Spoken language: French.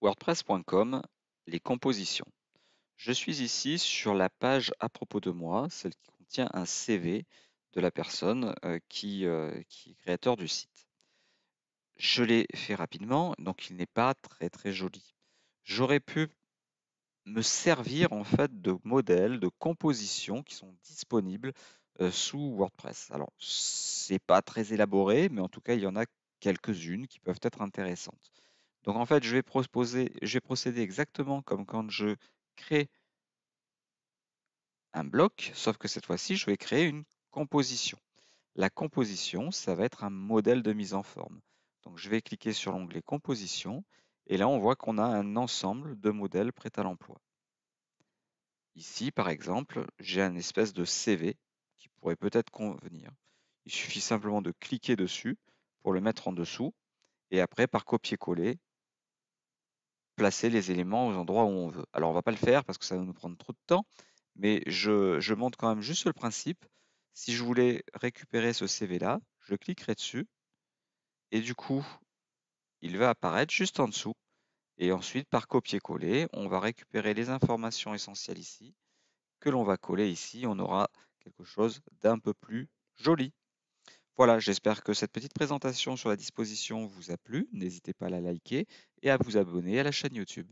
WordPress.com, les compositions. Je suis ici sur la page à propos de moi, celle qui contient un CV de la personne euh, euh, qui, est créateur du site. Je l'ai fait rapidement, donc il n'est pas très très joli. J'aurais pu me servir en fait de modèles, de compositions qui sont disponibles euh, sous WordPress. Alors c'est pas très élaboré, mais en tout cas il y en a quelques-unes qui peuvent être intéressantes. Donc en fait, je vais, procéder exactement comme quand je crée un bloc, sauf que cette fois-ci, je vais créer une composition. La composition, ça va être un modèle de mise en forme. Donc je vais cliquer sur l'onglet composition et là on voit qu'on a un ensemble de modèles prêts à l'emploi. Ici par exemple, j'ai un espèce de CV qui pourrait peut-être convenir. Il suffit simplement de cliquer dessus pour le mettre en dessous et après par copier-coller, placer les éléments aux endroits où on veut. Alors, on va pas le faire parce que ça va nous prendre trop de temps, mais je, je montre quand même juste le principe. Si je voulais récupérer ce CV-là, je cliquerai dessus et du coup, il va apparaître juste en dessous. Et ensuite, par copier-coller, on va récupérer les informations essentielles ici, que l'on va coller ici. On aura quelque chose d'un peu plus joli. Voilà, j'espère que cette petite présentation sur la disposition vous a plu. N'hésitez pas à la liker et à vous abonner à la chaîne YouTube.